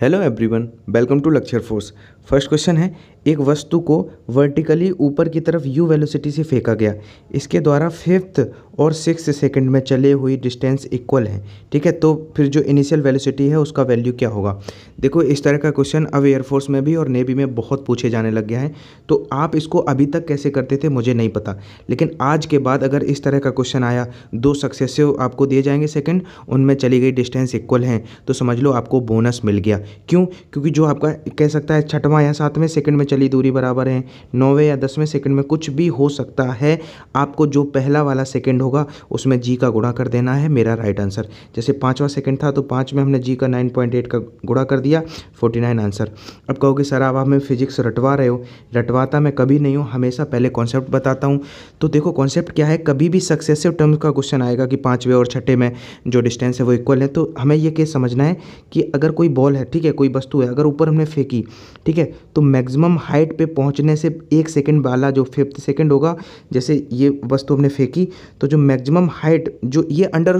hello everyone welcome to lecture force first question है एक वस्तु को वर्टिकली ऊपर की तरफ यू वेलोसिटी से फेंका गया इसके द्वारा फिफ्थ और सिक्स सेकंड में चले हुई डिस्टेंस इक्वल है ठीक है तो फिर जो इनिशियल वेलोसिटी है उसका वैल्यू क्या होगा देखो इस तरह का क्वेश्चन अब एयरफोर्स में भी और नेवी में बहुत पूछे जाने लग गया है तो आप इसको अभी तक कैसे करते थे मुझे नहीं पता लेकिन आज के बाद अगर इस तरह का क्वेश्चन आया दो सक्सेसिव आपको दिए जाएंगे सेकेंड उनमें चली गई डिस्टेंस इक्वल हैं तो समझ लो आपको बोनस मिल गया क्यों क्योंकि जो आपका कह सकता है छठवा या सातवें सेकंड में चली दूरी बराबर है नौवें या दसवें सेकंड में कुछ भी हो सकता है आपको जो पहला वाला सेकंड होगा उसमें जी का गुणा कर देना है मेरा राइट आंसर जैसे पाँचवा सेकंड था तो पाँच में हमने जी का नाइन पॉइंट एट का गुणा कर दिया फोर्टी नाइन आंसर अब कहोगे सर आप हमें फिजिक्स रटवा रहे हो रटवाता मैं कभी नहीं हूँ हमेशा पहले कॉन्सेप्ट बताता हूँ तो देखो कॉन्सेप्ट क्या है कभी भी सक्सेसिव टर्म का क्वेश्चन आएगा कि पाँचवें और छठे में जो डिस्टेंस है वो इक्वल है तो हमें ये केस समझना है कि अगर कोई बॉल है ठीक है कोई वस्तु है अगर ऊपर हमने फेंकी ठीक है तो मैक्सिमम हाइट पे पहुंचने से एक सेकंड वाला जो फिफ्थ सेकंड होगा जैसे ये वस्तु हमने फेंकी तो जो मैक्सिमम हाइट जो ये अंडर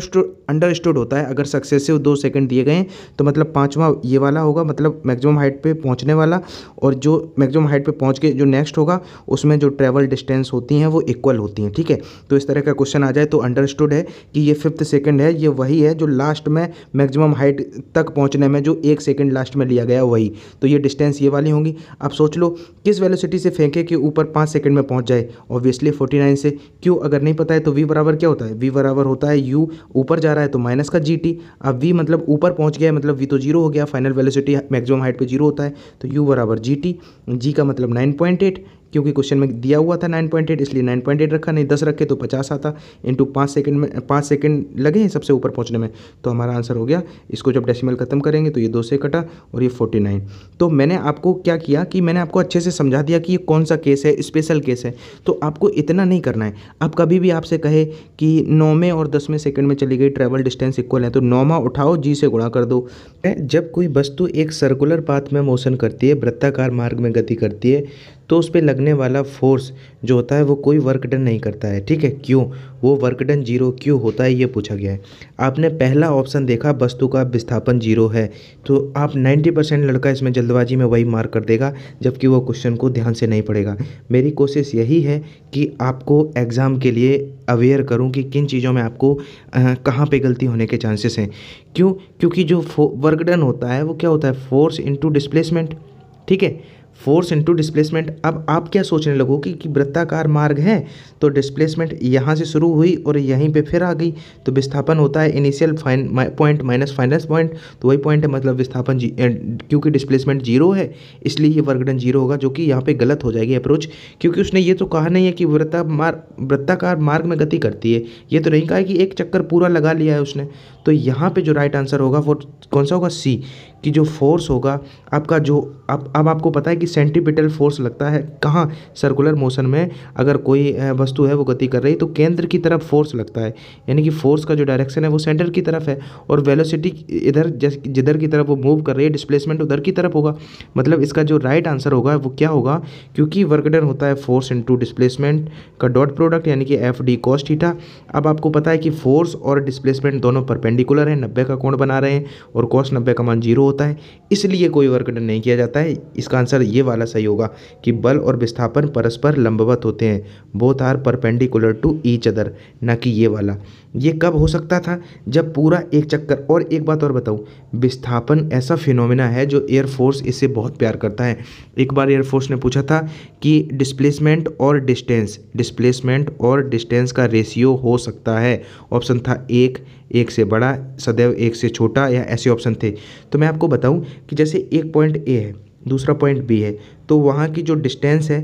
अंडरस्टूड होता है अगर सक्सेसिव दो सेकंड दिए गए तो मतलब पाँचवा ये वाला होगा मतलब मैक्सिमम हाइट पे पहुंचने वाला और जो मैक्सिमम हाइट पे पहुंच के जो नेक्स्ट होगा उसमें जो ट्रेवल डिस्टेंस होती हैं वो इक्वल होती हैं ठीक है तो इस तरह का क्वेश्चन आ जाए तो अंडरस्टूड है कि ये फिफ्थ सेकेंड है ये वही है जो लास्ट में मैक्मम हाइट तक पहुँचने में जो एक सेकेंड लास्ट में लिया गया वही तो ये डिस्टेंस ये वाली होंगी अब सोच लो लो किस वेलोसिटी से फेंके कि ऊपर पाँच सेकंड में पहुंच जाए ऑब्वियसली 49 से क्यू अगर नहीं पता है तो वी बराबर क्या होता है वी बराबर होता है यू ऊपर जा रहा है तो माइनस का gt अब वी मतलब ऊपर पहुंच गया है मतलब वी तो जीरो हो गया फाइनल वेलोसिटी मैक्सिमम हाइट पर जीरो होता है तो यू बराबर जी टी जी का मतलब नाइन पॉइंट एट क्योंकि क्वेश्चन में दिया हुआ था 9.8 इसलिए 9.8 रखा नहीं 10 रखे तो 50 आता इंटू पाँच सेकंड में पाँच सेकंड लगे हैं सबसे ऊपर पहुंचने में तो हमारा आंसर हो गया इसको जब डेसिमल ख़त्म करेंगे तो ये दो से कटा और ये 49 तो मैंने आपको क्या किया कि मैंने आपको अच्छे से समझा दिया कि ये कौन सा केस है स्पेशल केस है तो आपको इतना नहीं करना है आप कभी भी आपसे कहे कि नौवें और दसवें सेकेंड में चली गई ट्रेवल डिस्टेंस इक्वल है तो नौमा उठाओ जी से गुणा कर दो जब कोई वस्तु एक सर्कुलर पाथ में मोशन करती है वृत्ताकार मार्ग में गति करती है तो उस पर लगने वाला फोर्स जो होता है वो कोई वर्क डन नहीं करता है ठीक है क्यों वो वर्क डन जीरो क्यों होता है ये पूछा गया है आपने पहला ऑप्शन देखा वस्तु का विस्थापन जीरो है तो आप 90 परसेंट लड़का इसमें जल्दबाजी में वही मार्क कर देगा जबकि वो क्वेश्चन को ध्यान से नहीं पड़ेगा मेरी कोशिश यही है कि आपको एग्ज़ाम के लिए अवेयर करूँ कि किन चीज़ों में आपको कहाँ पर गलती होने के चांसेस हैं क्यों क्योंकि जो वर्क डन होता है वो क्या होता है फोर्स इंटू डिस्प्लेसमेंट ठीक है फोर्स इंटू डिस्प्लेसमेंट अब आप क्या सोचने लगो कि, कि वृत्ताकार मार्ग है तो डिस्प्लेसमेंट यहाँ से शुरू हुई और यहीं पे फिर आ गई तो विस्थापन होता है initial fine point minus final point तो वही पॉइंट है मतलब विस्थापन जी क्योंकि डिस्प्लेसमेंट जीरो है इसलिए ये वर्गडन जीरो होगा जो कि यहाँ पर गलत हो जाएगी अप्रोच क्योंकि उसने ये तो कहा नहीं है कि वृत्ता मार्ग वृत्ताकार मार्ग में गति करती है ये तो नहीं कहा कि एक चक्कर पूरा लगा लिया है उसने तो यहाँ पर जो राइट आंसर होगा वो कौन सा होगा सी कि जो फोर्स होगा आपका जो अब अब आपको पता है कि सेंटिपिटल फोर्स लगता है कहाँ सर्कुलर मोशन में अगर कोई वस्तु है वो गति कर रही है तो केंद्र की तरफ फोर्स लगता है यानी कि फोर्स का जो डायरेक्शन है वो सेंटर की तरफ है और वेलोसिटी इधर जिधर की तरफ वो मूव कर रही है डिस्प्लेसमेंट उधर की तरफ होगा मतलब इसका जो राइट आंसर होगा वो क्या होगा क्योंकि वर्कडन होता है फोर्स इंटू डिस्प्लेसमेंट का डॉट प्रोडक्ट यानी कि एफ डी कॉस्ट हीटा अब आपको पता है कि फोर्स और डिस्प्लेसमेंट दोनों परपेंडिकुलर है नब्बे का कोण बना रहे हैं और कॉस्ट नब्बे का मान जीरो होता है इसलिए कोई वर्क नहीं किया जाता है इसका आंसर ये वाला सही होगा कि बल और विस्थापन परस्पर लंबवत होते हैं both are perpendicular to each other ना कि ये वाला ये कब हो सकता था जब पूरा एक चक्कर और एक बात और बताऊँ विस्थापन ऐसा फिनोमिना है जो एयरफोर्स इससे बहुत प्यार करता है एक बार एयरफोर्स ने पूछा था कि डिस्प्लेसमेंट और डिस्टेंस डिस्प्लेसमेंट और डिस्टेंस का रेशियो हो सकता है ऑप्शन था एक एक से बड़ा सदैव एक से छोटा या ऐसे ऑप्शन थे तो मैं आपको बताऊं कि जैसे एक पॉइंट ए है दूसरा पॉइंट बी है तो वहाँ की जो डिस्टेंस है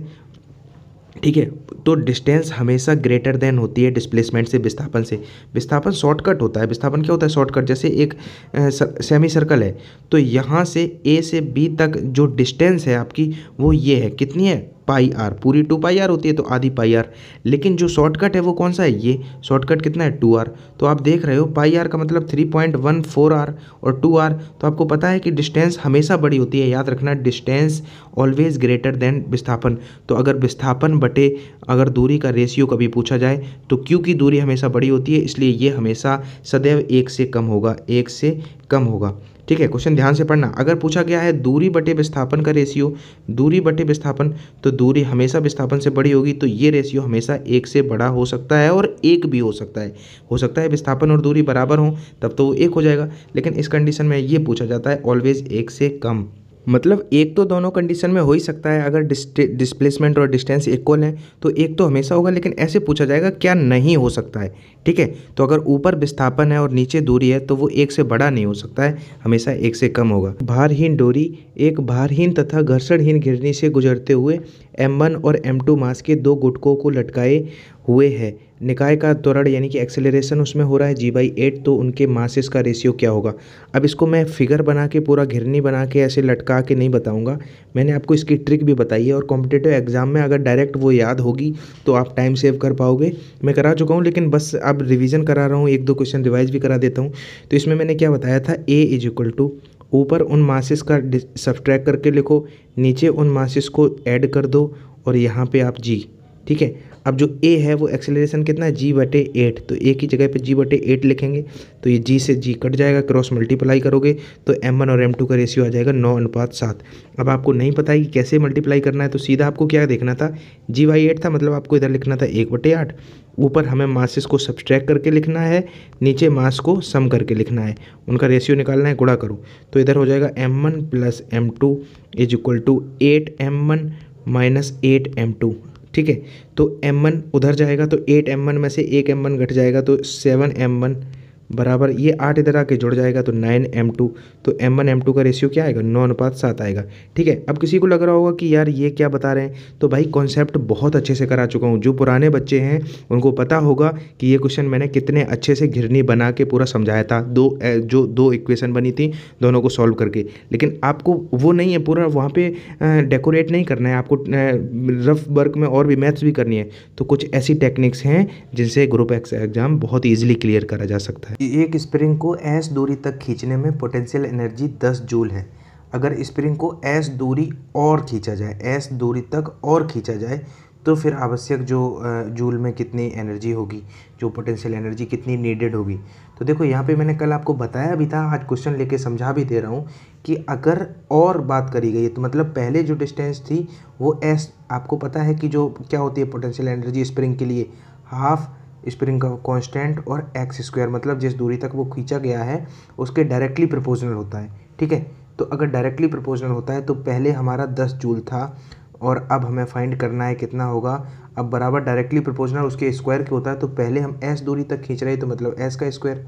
ठीक है तो डिस्टेंस हमेशा ग्रेटर देन होती है डिस्प्लेसमेंट से विस्थापन से विस्थापन शॉर्टकट होता है विस्थापन क्या होता है शॉर्टकट जैसे एक सर, सेमी सर्कल है तो यहाँ से ए से बी तक जो डिस्टेंस है आपकी वो ये है कितनी है पाई आर पूरी टू पाई आर होती है तो आधी पाई आर लेकिन जो शॉर्टकट है वो कौन सा है ये शॉर्टकट कितना है टू आर तो आप देख रहे हो पाई आर का मतलब three point one four R और टू आर तो आपको पता है कि डिस्टेंस हमेशा बड़ी होती है याद रखना डिस्टेंस ऑलवेज ग्रेटर देन विस्थापन तो अगर विस्थापन बटे अगर दूरी का रेशियो कभी पूछा जाए तो क्यू की दूरी हमेशा बड़ी होती है इसलिए ये हमेशा सदैव एक से कम होगा एक से कम होगा ठीक है क्वेश्चन ध्यान से पढ़ना अगर पूछा गया है दूरी बटे विस्थापन का रेशियो दूरी बटे विस्थापन तो दूरी हमेशा विस्थापन से बड़ी होगी तो ये रेशियो हमेशा एक से बड़ा हो सकता है और एक भी हो सकता है हो सकता है विस्थापन और दूरी बराबर हो तब तो वो एक हो जाएगा लेकिन इस कंडीशन में ये पूछा जाता है ऑलवेज एक से कम मतलब एक तो दोनों कंडीशन में हो ही सकता है अगर डिस्प्लेसमेंट और डिस्टेंस इक्वल है तो एक तो हमेशा होगा लेकिन ऐसे पूछा जाएगा क्या नहीं हो सकता है ठीक है तो अगर ऊपर विस्थापन है और नीचे दूरी है तो वो एक से बड़ा नहीं हो सकता है हमेशा एक से कम होगा भारहीन डोरी एक भारहीन तथा घर्षणहीन घिरनी से गुजरते हुए एम वन और एम टू मास के दो गुटकों को लटकाए हुए है निकाय का त्वरण यानी कि एक्सेलरेशन उसमें हो रहा है जी बाई एट तो उनके मासेस का रेशियो क्या होगा अब इसको मैं फिगर बना के पूरा घिरनी बना के ऐसे लटका के नहीं बताऊंगा मैंने आपको इसकी ट्रिक भी बताई है और कॉम्पिटेटिव एग्जाम में अगर डायरेक्ट वो याद होगी तो आप टाइम सेव कर पाओगे मैं करा चुका हूँ लेकिन बस अब रिविज़न करा रहा हूँ एक दो क्वेश्चन रिवाइज भी करा देता हूँ तो इसमें मैंने क्या बताया था ए इज इक्वल टू ऊपर उन मासिस का सब्ट्रैक करके लिखो नीचे उन मासिस को ऐड कर दो और यहाँ पे आप जी ठीक है अब जो ए है वो एक्सेलरेशन कितना है जी बटे एट तो ए की जगह पे जी बटे एट लिखेंगे तो ये जी से जी कट जाएगा क्रॉस मल्टीप्लाई करोगे तो एम वन और एम टू का रेशियो आ जाएगा नौ अनुपात सात अब आपको नहीं पता है कि कैसे मल्टीप्लाई करना है तो सीधा आपको क्या देखना था जी वाई एट था मतलब आपको इधर लिखना था एक बटे आठ ऊपर हमें मासिस को सब्सट्रैक करके लिखना है नीचे मास को सम करके लिखना है उनका रेशियो निकालना है गुड़ा करो तो इधर हो जाएगा M one plus M two is equal to eight M one minus eight M two ठीक है तो एम वन उधर जाएगा तो एट एम वन में से एक एम वन घट जाएगा तो सेवन एम वन बराबर ये आठ इधर आके जुड़ जाएगा तो नाइन एम टू तो एम वन एम टू का रेशियो क्या आएगा नौ अनुपात सात आएगा ठीक है अब किसी को लग रहा होगा कि यार ये क्या बता रहे हैं तो भाई कॉन्सेप्ट बहुत अच्छे से करा चुका हूँ जो पुराने बच्चे हैं उनको पता होगा कि ये क्वेश्चन मैंने कितने अच्छे से घिरनी बना के पूरा समझाया था दो जो दो इक्वेशन बनी थी दोनों को सॉल्व करके लेकिन आपको वो नहीं है पूरा वहाँ पर डेकोरेट नहीं करना है आपको रफ वर्क में और भी मैथ्स भी करनी है तो कुछ ऐसी टेक्निक्स हैं जिनसे ग्रुप एक्स एग्ज़ाम बहुत ईजिली क्लियर करा जा सकता है है एक स्प्रिंग को एस दूरी तक खींचने में पोटेंशियल एनर्जी 10 जूल है अगर स्प्रिंग को एस दूरी और खींचा जाए एस दूरी तक और खींचा जाए तो फिर आवश्यक जो जूल में कितनी एनर्जी होगी जो पोटेंशियल एनर्जी कितनी नीडेड होगी तो देखो यहाँ पे मैंने कल आपको बताया भी था आज क्वेश्चन लेके समझा भी दे रहा हूँ कि अगर और बात करी गई तो मतलब पहले जो डिस्टेंस थी वो एस आपको पता है कि जो क्या होती है पोटेंशियल एनर्जी स्प्रिंग के लिए हाफ़ स्प्रिंग का कांस्टेंट और एक्स स्क्वायर मतलब जिस दूरी तक वो खींचा गया है उसके डायरेक्टली प्रपोजनल होता है ठीक है तो अगर डायरेक्टली प्रपोजनल होता है तो पहले हमारा दस जूल था और अब हमें फाइंड करना है कितना होगा अब बराबर डायरेक्टली प्रपोजनल उसके स्क्वायर के होता है तो पहले हम एस दूरी तक खींच रहे तो मतलब एस का स्क्वायर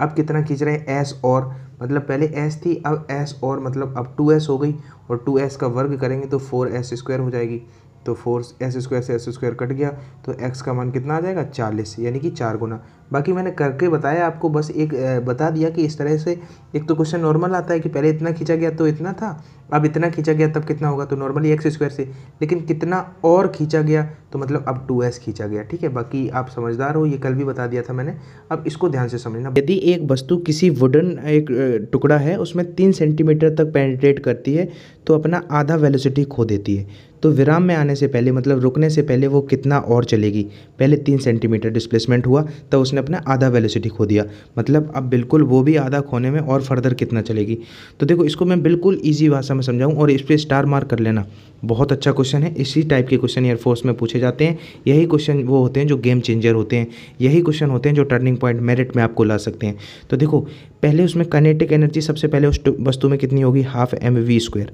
अब कितना खींच रहे हैं एस और मतलब पहले एस थी अब एस और मतलब अब टू एस हो गई और टू एस का वर्ग करेंगे तो फोर एस स्क्वायर हो जाएगी तो फोर्स एस स्क्वायर से एस स्क्वायर कट गया तो एक्स का मान कितना आ जाएगा चालीस यानी कि चार गुना बाकी मैंने करके बताया आपको बस एक बता दिया कि इस तरह से एक तो क्वेश्चन नॉर्मल आता है कि पहले इतना खींचा गया तो इतना था अब इतना खींचा गया तब कितना होगा तो नॉर्मली एक्स स्क्वायर से लेकिन कितना और खींचा गया तो मतलब अब टू एस खींचा गया ठीक है बाकी आप समझदार हो ये कल भी बता दिया था मैंने अब इसको ध्यान से समझना यदि एक वस्तु किसी वुडन एक टुकड़ा है उसमें तीन सेंटीमीटर तक पेनिट्रेट करती है तो अपना आधा वेलोसिटी खो देती है तो विराम में आने से पहले मतलब रुकने से पहले वो कितना और चलेगी पहले तीन सेंटीमीटर डिस्प्लेसमेंट हुआ तो उसने उसने अपना आधा वेलोसिटी खो दिया मतलब अब बिल्कुल वो भी आधा खोने में और फर्दर कितना चलेगी तो देखो इसको मैं बिल्कुल ईजी भाषा में समझाऊँ और इस पर स्टार मार्क कर लेना बहुत अच्छा क्वेश्चन है इसी टाइप के क्वेश्चन एयरफोर्स में पूछे जाते हैं यही क्वेश्चन वो होते हैं जो गेम चेंजर होते हैं यही क्वेश्चन होते हैं जो टर्निंग पॉइंट मेरिट में आपको ला सकते हैं तो देखो पहले उसमें कनेटिक एनर्जी सबसे पहले उस वस्तु में कितनी होगी हाफ एम वी स्क्वेयर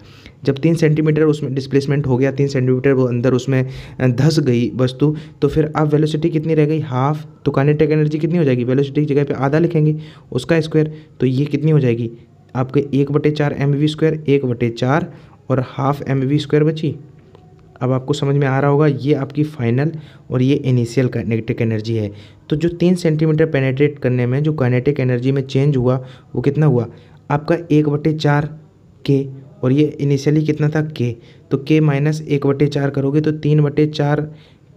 जब तीन सेंटीमीटर उसमें डिस्प्लेसमेंट हो गया तीन सेंटीमीटर वो अंदर उसमें धस गई वस्तु तो फिर अब वेलोसिटी कितनी रह गई हाफ तो कनेटिक एनर्जी वेलोसिटी कितनी हो जाएगी वेलोसिटी की जगह पे आधा लिखेंगे उसका स्क्वायर तो ये कितनी हो जाएगी आपके एक बटे चार एम वी स्क्वायर एक बटे चार और हाफ एम वी स्क्वायर बची अब आपको समझ में आ रहा होगा ये आपकी फाइनल और ये इनिशियल काइनेटिक एनर्जी है तो जो तीन सेंटीमीटर पेनेट्रेट करने में जो काइनेटिक एनर्जी में चेंज हुआ वो कितना हुआ आपका एक बटे चार के और ये इनिशियली कितना था के तो के माइनस एक बटे चार करोगे तो तीन बटे चार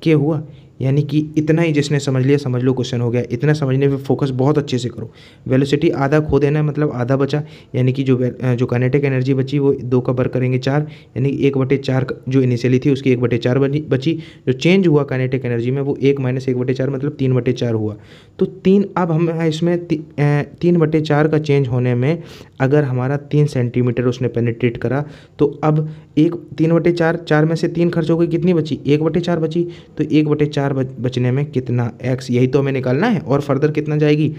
के हुआ यानी कि इतना ही जिसने समझ लिया समझ लो क्वेश्चन हो गया इतना समझने पे फोकस बहुत अच्छे से करो वेलोसिटी आधा खो देना है मतलब आधा बचा यानी कि जो जो कानेटिक एनर्जी बची वो दो का वर्क करेंगे चार यानी कि एक बटे चार जो इनिशियली थी उसकी एक बटे चार बची जो चेंज हुआ कानेटिक एनर्जी में वो एक माइनस एक बटे चार मतलब तीन बटे चार हुआ तो तीन अब हम इसमें ती, तीन बटे चार का चेंज होने में अगर हमारा तीन सेंटीमीटर उसने पेनिट्रेट करा तो अब एक तीन बटे चार चार में से तीन खर्च हो गई कितनी बची एक बटे चार बची तो एक बटे चार बचने में कितना एक्स यही तो हमें निकालना है और फर्दर कितना जाएगी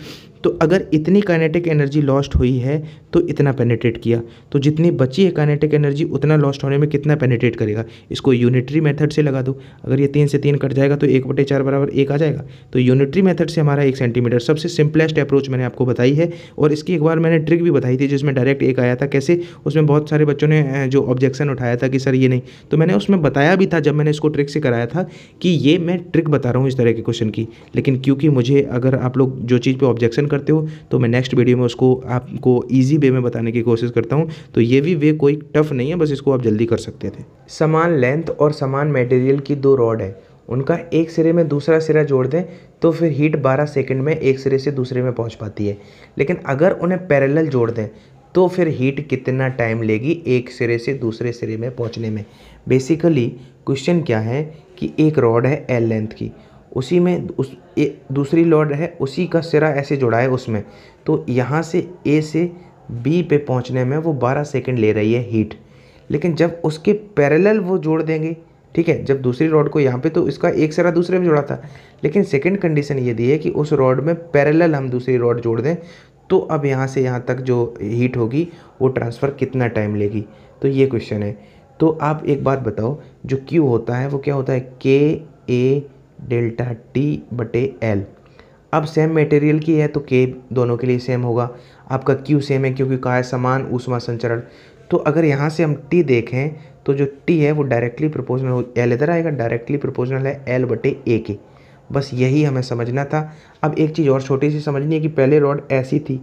तो अगर इतनी काइनेटिक एनर्जी लॉस्ट हुई है तो इतना पेनेट्रेट किया तो जितनी बची है काइनेटिक एनर्जी उतना लॉस्ट होने में कितना पेनेट्रेट करेगा इसको यूनिटरी मेथड से लगा दो अगर ये तीन से तीन कट जाएगा तो एक बटे चार बराबर एक आ जाएगा तो यूनिटरी मेथड से हमारा एक सेंटीमीटर सबसे सिंपलेस्ट अप्रोच मैंने आपको बताई है और इसकी एक बार मैंने ट्रिक भी बताई थी जिसमें डायरेक्ट एक आया था कैसे उसमें बहुत सारे बच्चों ने जो ऑब्जेक्शन उठाया था कि सर ये नहीं तो मैंने उसमें बताया भी था जब मैंने इसको ट्रिक से कराया था कि ये मैं ट्रिक बता रहा हूँ इस तरह के क्वेश्चन की लेकिन क्योंकि मुझे अगर आप लोग जो चीज़ पर ऑब्जेक्शन क्वेश्चन करते हो तो मैं नेक्स्ट वीडियो में उसको आपको ईजी वे में बताने की कोशिश करता हूँ तो ये भी वे कोई टफ नहीं है बस इसको आप जल्दी कर सकते थे समान लेंथ और समान मटेरियल की दो रॉड है उनका एक सिरे में दूसरा सिरा जोड़ दें तो फिर हीट 12 सेकंड में एक सिरे से दूसरे में पहुंच पाती है लेकिन अगर उन्हें पैरेलल जोड़ दें तो फिर हीट कितना टाइम लेगी एक सिरे से दूसरे सिरे में पहुंचने में बेसिकली क्वेश्चन क्या है कि एक रॉड है एल लेंथ की उसी में उस ए दूसरी लॉड है उसी का सिरा ऐसे जुड़ा है उसमें तो यहाँ से ए से बी पे पहुँचने में वो बारह सेकेंड ले रही है हीट लेकिन जब उसके पैरेलल वो जोड़ देंगे ठीक है जब दूसरी रॉड को यहाँ पे तो इसका एक सिरा दूसरे में जोड़ा था लेकिन सेकंड कंडीशन ये दी है कि उस रॉड में पैरेलल हम दूसरी रॉड जोड़ दें तो अब यहाँ से यहाँ तक जो हीट होगी वो ट्रांसफ़र कितना टाइम लेगी तो ये क्वेश्चन है तो आप एक बात बताओ जो क्यू होता है वो क्या होता है के ए डेल्टा टी बटे एल अब सेम मटेरियल की है तो के दोनों के लिए सेम होगा आपका क्यू सेम है क्योंकि कहा है समान ऊष्मा संचरण तो अगर यहाँ से हम टी देखें तो जो टी है वो डायरेक्टली प्रोपोर्शनल हो एल इधर आएगा डायरेक्टली प्रोपोर्शनल है एल बटे ए के बस यही हमें समझना था अब एक चीज़ और छोटी सी समझनी है कि पहले रॉड ऐसी थी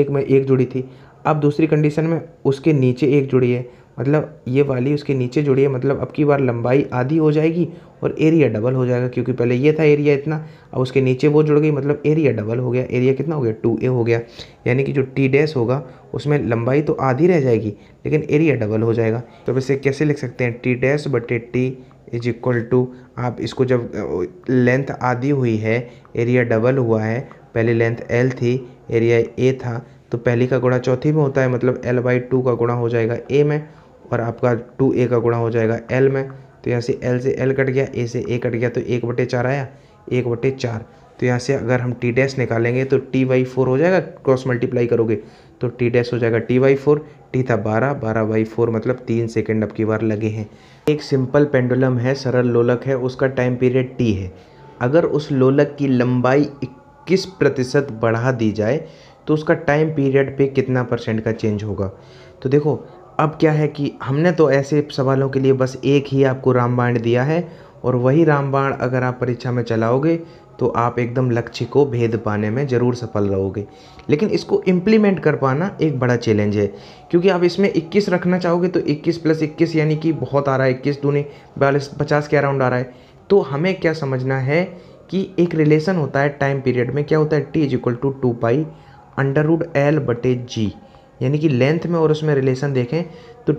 एक में एक जुड़ी थी अब दूसरी कंडीशन में उसके नीचे एक जुड़ी है मतलब ये वाली उसके नीचे जुड़ी है मतलब अब की बार लंबाई आधी हो जाएगी और एरिया डबल हो जाएगा क्योंकि पहले ये था एरिया इतना अब उसके नीचे वो जुड़ गई मतलब एरिया डबल हो गया एरिया कितना हो गया टू ए हो गया यानी कि जो टी डैश होगा उसमें लंबाई तो आधी रह जाएगी लेकिन एरिया डबल हो जाएगा तो अब इसे कैसे लिख सकते हैं टी डैश बटे टी इज इक्वल टू आप इसको जब लेंथ आधी हुई है एरिया डबल हुआ है पहले लेंथ एल थी एरिया ए था तो पहली का गुणा चौथी में होता है मतलब एल बाई टू का गुणा हो जाएगा ए में और आपका टू ए का गुणा हो जाएगा एल में तो यहाँ से एल से एल कट गया ए से ए कट गया तो एक बटे चार आया एक बटे चार तो यहाँ से अगर हम टी डैश निकालेंगे तो टी बाई फोर हो जाएगा क्रॉस मल्टीप्लाई करोगे तो टी डैश हो जाएगा टी बाई फोर टी था बारह बारह बाई फोर मतलब तीन सेकेंड अब की बार लगे हैं एक सिंपल पेंडुलम है सरल लोलक है उसका टाइम पीरियड टी है अगर उस लोलक की लंबाई इक्कीस प्रतिशत बढ़ा दी जाए तो उसका टाइम पीरियड पे कितना परसेंट का चेंज होगा तो देखो अब क्या है कि हमने तो ऐसे सवालों के लिए बस एक ही आपको रामबाण दिया है और वही रामबाण अगर आप परीक्षा में चलाओगे तो आप एकदम लक्ष्य को भेद पाने में ज़रूर सफल रहोगे लेकिन इसको इम्प्लीमेंट कर पाना एक बड़ा चैलेंज है क्योंकि आप इसमें 21 रखना चाहोगे तो 21 प्लस 21 यानी कि बहुत आ रहा है इक्कीस दूनी बयालीस पचास के अराउंड आ रहा है तो हमें क्या समझना है कि एक रिलेशन होता है टाइम पीरियड में क्या होता है T is equal to two pi under root L बटे जी यानी कि लेंथ में और उसमें रिलेशन देखें तो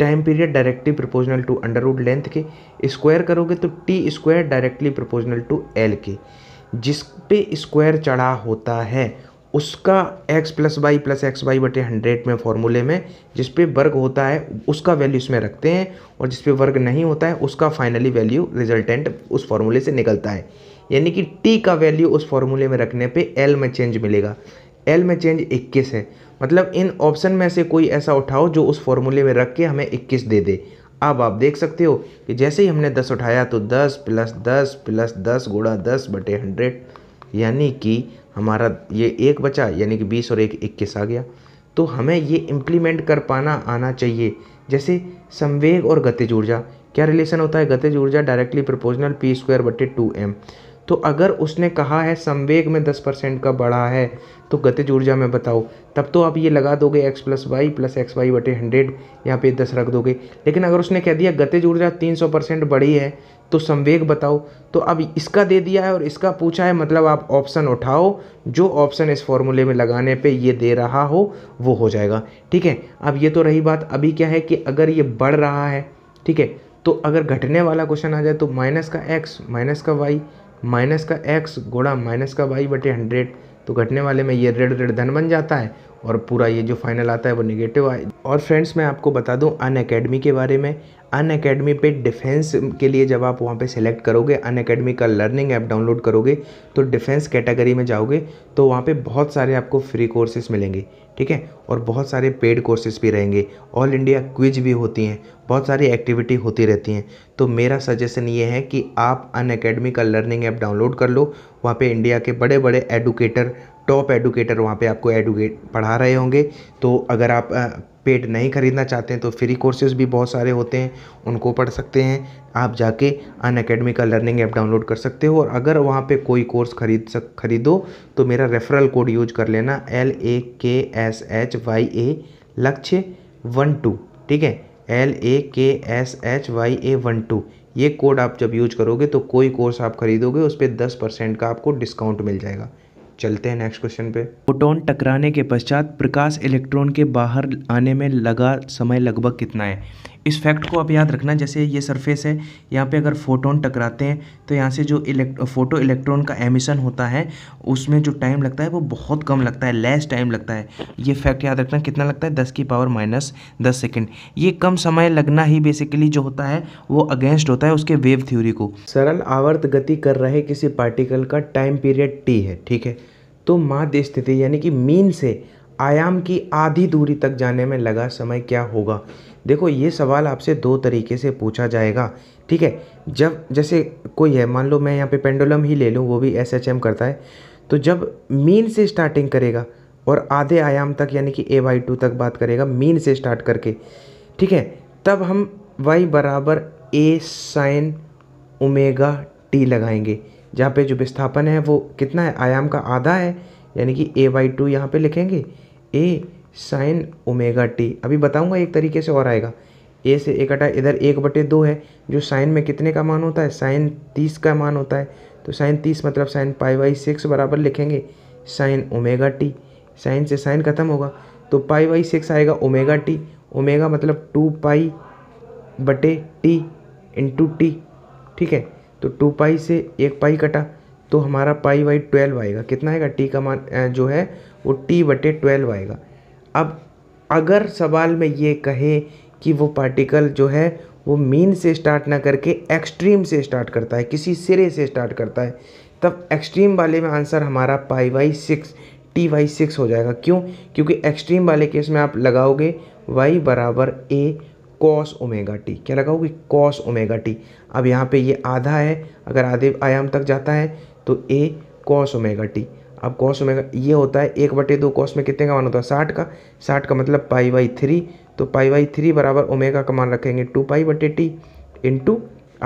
time period directly proportional to under root length के स्क्वायर करोगे तो T square directly proportional to L के जिस पे स्क्वायर चढ़ा होता है उसका X plus Y plus X Y बटे हंड्रेड में फॉर्मूले में जिस पे वर्ग होता है उसका वैल्यू इसमें रखते हैं और जिस पे वर्ग नहीं होता है उसका फाइनली वैल्यू रिजल्टेंट उस फॉर्मूले से निकलता है यानी कि टी का वैल्यू उस फॉर्मूले में रखने पर एल में चेंज मिलेगा एल में चेंज इक्कीस है मतलब इन ऑप्शन में से कोई ऐसा उठाओ जो उस फॉर्मूले में रख के हमें इक्कीस दे दे अब आप देख सकते हो कि जैसे ही हमने दस उठाया तो दस प्लस दस प्लस दस गुड़ा दस बटे हंड्रेड यानी कि हमारा ये एक बचा यानी कि बीस और एक इक्कीस आ गया तो हमें ये इम्प्लीमेंट कर पाना आना चाहिए जैसे संवेग और गतिज ऊर्जा क्या रिलेशन होता है गतिज ऊर्जा डायरेक्टली प्रोपोर्शनल पी स्क्वायर बटे टू एम तो अगर उसने कहा है संवेग में दस परसेंट का बढ़ा है तो गतिज ऊर्जा में बताओ तब तो आप ये लगा दोगे X plus Y plus X Y बटे हंड्रेड यहाँ पे दस रख दोगे लेकिन अगर उसने कह दिया गतिज ऊर्जा तीन सौ परसेंट बढ़ी है तो संवेग बताओ तो अब इसका दे दिया है और इसका पूछा है मतलब आप ऑप्शन उठाओ जो ऑप्शन इस फॉर्मूले में लगाने पे ये दे रहा हो वो हो जाएगा ठीक है अब ये तो रही बात अभी क्या है कि अगर ये बढ़ रहा है ठीक है तो अगर घटने वाला क्वेश्चन आ जाए तो माइनस का एक्स माइनस का वाई माइनस का एक्स गुणा माइनस का वाई बटे हंड्रेड तो घटने वाले में ये रेड रेड धन बन जाता है और पूरा ये जो फाइनल आता है वो निगेटिव आए और फ्रेंड्स मैं आपको बता दूं अन अकेडमी के बारे में अन अकेडमी पर डिफेंस के लिए जब आप वहाँ पे सिलेक्ट करोगे अन अकेडमी का लर्निंग ऐप डाउनलोड करोगे तो डिफेंस कैटेगरी में जाओगे तो वहाँ पे बहुत सारे आपको फ्री कोर्सेज मिलेंगे ठीक है और बहुत सारे पेड कोर्सेस भी रहेंगे ऑल इंडिया क्विज भी होती हैं बहुत सारी एक्टिविटी होती रहती हैं तो मेरा सजेशन ये है कि आप अन अकेडमी का लर्निंग ऐप डाउनलोड कर लो वहाँ पे इंडिया के बड़े बड़े एडुकेटर टॉप एडुकेटर वहाँ पे आपको एडुकेट पढ़ा रहे होंगे तो अगर आप पेड नहीं ख़रीदना चाहते हैं तो फ्री कोर्सेज भी बहुत सारे होते हैं उनको पढ़ सकते हैं आप जाके अन अकेडमी का लर्निंग ऐप डाउनलोड कर सकते हो और अगर वहाँ पे कोई कोर्स खरीद सक खरीदो तो मेरा रेफरल कोड यूज कर लेना L A K S H Y ए लक्ष्य वन टू ठीक है L A K S H Y A one two ये कोड आप जब यूज करोगे तो कोई कोर्स आप खरीदोगे उस पर दस परसेंट का आपको डिस्काउंट मिल जाएगा चलते हैं नेक्स्ट क्वेश्चन पे प्रोटोन टकराने के पश्चात प्रकाश इलेक्ट्रॉन के बाहर आने में लगा समय लगभग कितना है इस फैक्ट को आप याद रखना जैसे ये सरफेस है यहाँ पे अगर फोटोन टकराते हैं तो यहाँ से जो इलेक्ट फोटो इलेक्ट्रॉन का एमिशन होता है उसमें जो टाइम लगता है वो बहुत कम लगता है लेस टाइम लगता है ये फैक्ट याद रखना कितना लगता है दस की पावर माइनस दस सेकेंड ये कम समय लगना ही बेसिकली जो होता है वो अगेंस्ट होता है उसके वेव थ्योरी को सरल आवर्त गति कर रहे किसी पार्टिकल का टाइम पीरियड टी है ठीक है तो माध्य स्थिति यानी कि मीन से आयाम की आधी दूरी तक जाने में लगा समय क्या होगा देखो ये सवाल आपसे दो तरीके से पूछा जाएगा ठीक है जब जैसे कोई है मान लो मैं यहाँ पे पेंडुलम ही ले लूँ वो भी एस एच एम करता है तो जब मीन से स्टार्टिंग करेगा और आधे आयाम तक यानी कि ए वाई टू तक बात करेगा मीन से स्टार्ट करके ठीक है तब हम वाई बराबर ए साइन ओमेगा टी लगाएंगे जहाँ पे जो विस्थापन है वो कितना है आयाम का आधा है यानी कि ए वाई टू यहाँ पर लिखेंगे ए साइन ओमेगा टी अभी बताऊंगा एक तरीके से और आएगा ए से एक हटा इधर एक बटे दो है जो साइन में कितने का मान होता है साइन तीस का मान होता है तो साइन तीस मतलब साइन पाई वाई सिक्स बराबर लिखेंगे साइन ओमेगा टी साइन से साइन खत्म होगा तो पाई वाई सिक्स आएगा ओमेगा टी ओमेगा मतलब टू पाई बटे टी इंटू टी ठीक है तो टू पाई से एक पाई कटा तो हमारा पाई वाई ट्वेल्व आएगा कितना आएगा टी का मान जो है वो टी बटे ट्वेल्व आएगा अब अगर सवाल में ये कहे कि वो पार्टिकल जो है वो मीन से स्टार्ट ना करके एक्सट्रीम से स्टार्ट करता है किसी सिरे से स्टार्ट करता है तब एक्सट्रीम वाले में आंसर हमारा pi Y six T Y six हो जाएगा क्यों क्योंकि एक्सट्रीम वाले केस में आप लगाओगे वाई बराबर ए कॉस ओमेगा टी क्या लगाओगे कॉस ओमेगा टी अब यहाँ पे ये आधा है अगर आधे आयाम तक जाता है तो ए कॉस ओमेगा टी अब कॉस ओमेगा ये होता है एक बटे दो कॉस में कितने का मान होता है साठ का साठ का मतलब पाई बाई थ्री तो पाई बाई थ्री बराबर ओमेगा का मान रखेंगे टू पाई बटे टी इंटू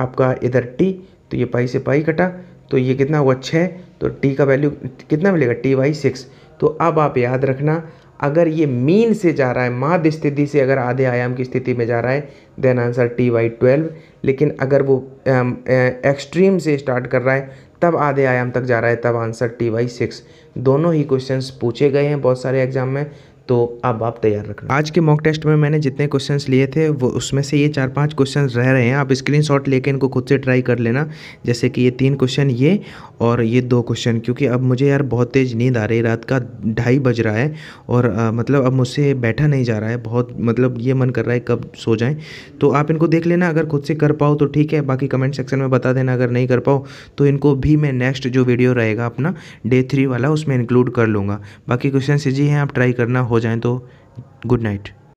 आपका इधर टी तो ये पाई से पाई कटा तो ये कितना हुआ छः तो टी का वैल्यू कितना मिलेगा टी बाई सिक्स तो अब आप याद रखना अगर ये मीन से जा रहा है माध्य स्थिति से अगर आधे आयाम की स्थिति में जा रहा है then answer T Y twelve लेकिन अगर वो एक्सट्रीम से स्टार्ट कर रहा है तब आधे आयाम तक जा रहा है तब आंसर टी वाई सिक्स दोनों ही क्वेश्चंस पूछे गए हैं बहुत सारे एग्जाम में तो अब आप तैयार रखना आज के मॉक टेस्ट में मैंने जितने क्वेश्चन लिए थे वो उसमें से ये चार पाँच क्वेश्चन रह रहे हैं आप स्क्रीन शॉट लेके इनको खुद से ट्राई कर लेना जैसे कि ये तीन क्वेश्चन ये और ये दो क्वेश्चन क्योंकि अब मुझे यार बहुत तेज़ नींद आ रही है रात का ढाई बज रहा है और आ, मतलब अब मुझसे बैठा नहीं जा रहा है बहुत मतलब ये मन कर रहा है कब सो जाएँ तो आप इनको देख लेना अगर खुद से कर पाओ तो ठीक है बाकी कमेंट सेक्शन में बता देना अगर नहीं कर पाओ तो इनको भी मैं नेक्स्ट जो वीडियो रहेगा अपना डे थ्री वाला उसमें इंक्लूड कर लूँगा बाकी क्वेश्चन जी हैं आप ट्राई करना हो हो जाएँ तो गुड नाइट